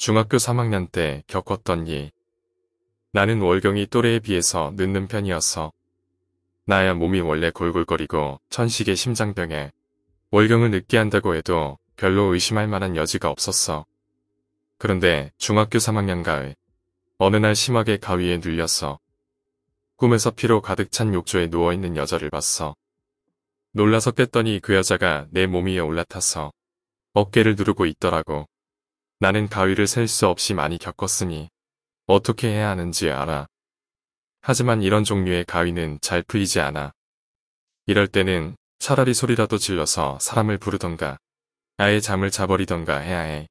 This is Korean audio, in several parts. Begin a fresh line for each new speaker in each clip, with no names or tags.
중학교 3학년 때 겪었던 일. 나는 월경이 또래에 비해서 늦는 편이어서 나야 몸이 원래 골골거리고 천식의 심장병에 월경을 늦게 한다고 해도 별로 의심할 만한 여지가 없었어. 그런데 중학교 3학년 가을 어느 날 심하게 가위에 눌렸어. 꿈에서 피로 가득 찬 욕조에 누워있는 여자를 봤어. 놀라서 깼더니 그 여자가 내 몸 위에 올라타서 어깨를 누르고 있더라고. 나는 가위를 셀 수 없이 많이 겪었으니 어떻게 해야 하는지 알아. 하지만 이런 종류의 가위는 잘 풀리지 않아. 이럴 때는 차라리 소리라도 질러서 사람을 부르던가 아예 잠을 자버리던가 해야 해.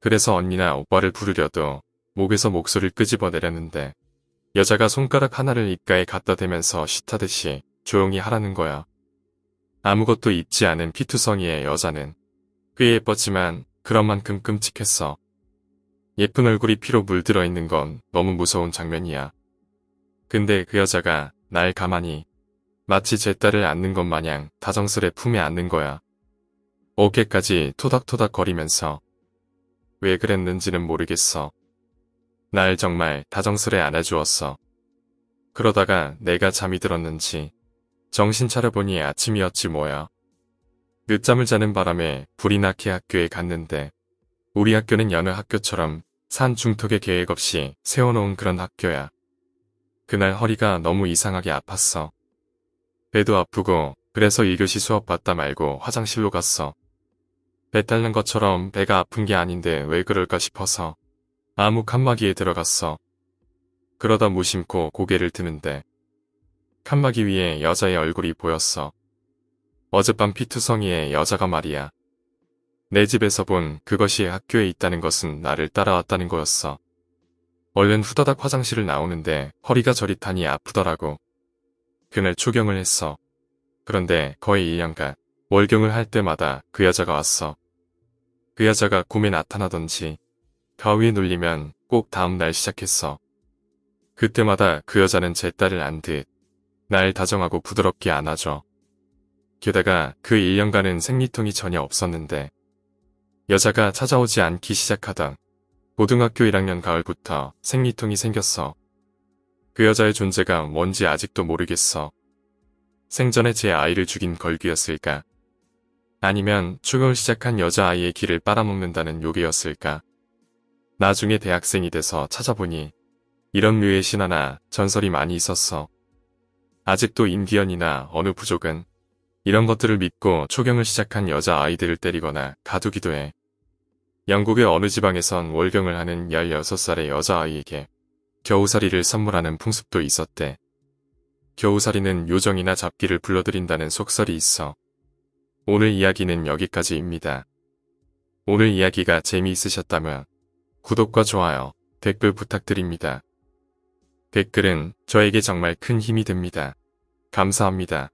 그래서 언니나 오빠를 부르려도 목에서 목소리를 끄집어내려는데 여자가 손가락 하나를 입가에 갖다 대면서 시타듯이 조용히 하라는 거야. 아무것도 입지 않은 피투성이의 여자는 꽤 예뻤지만 그런 만큼 끔찍했어. 예쁜 얼굴이 피로 물들어 있는 건 너무 무서운 장면이야. 근데 그 여자가 날 가만히 마치 제 딸을 안는 것 마냥 다정스레 품에 안는 거야. 어깨까지 토닥토닥 거리면서 왜 그랬는지는 모르겠어. 날 정말 다정스레 안아주었어. 그러다가 내가 잠이 들었는지 정신 차려보니 아침이었지 뭐야. 늦잠을 자는 바람에 불이 나게 학교에 갔는데 우리 학교는 여느 학교처럼 산 중턱에 계획 없이 세워놓은 그런 학교야. 그날 허리가 너무 이상하게 아팠어. 배도 아프고 그래서 1교시 수업 받다 말고 화장실로 갔어. 배 딸는 것처럼 배가 아픈 게 아닌데 왜 그럴까 싶어서 아무 칸막이에 들어갔어. 그러다 무심코 고개를 드는데 칸막이 위에 여자의 얼굴이 보였어. 어젯밤 피투성이의 여자가 말이야. 내 집에서 본 그것이 학교에 있다는 것은 나를 따라왔다는 거였어. 얼른 후다닥 화장실을 나오는데 허리가 저릿하니 아프더라고. 그날 초경을 했어. 그런데 거의 1년간 월경을 할 때마다 그 여자가 왔어. 그 여자가 곰에 나타나던지 가위에 눌리면 꼭 다음날 시작했어. 그때마다 그 여자는 제 딸을 안 듯 날 다정하고 부드럽게 안아줘. 게다가 그 1년간은 생리통이 전혀 없었는데 여자가 찾아오지 않기 시작하다 고등학교 1학년 가을부터 생리통이 생겼어. 그 여자의 존재가 뭔지 아직도 모르겠어. 생전에 제 아이를 죽인 걸귀였을까? 아니면 추격을 시작한 여자아이의 길을 빨아먹는다는 요괴였을까? 나중에 대학생이 돼서 찾아보니 이런 류의 신화나 전설이 많이 있었어. 아직도 인디언이나 어느 부족은 이런 것들을 믿고 초경을 시작한 여자아이들을 때리거나 가두기도 해. 영국의 어느 지방에선 월경을 하는 16살의 여자아이에게 겨우살이를 선물하는 풍습도 있었대. 겨우살이는 요정이나 잡기를 불러들인다는 속설이 있어. 오늘 이야기는 여기까지입니다. 오늘 이야기가 재미있으셨다면 구독과 좋아요, 댓글 부탁드립니다. 댓글은 저에게 정말 큰 힘이 됩니다. 감사합니다.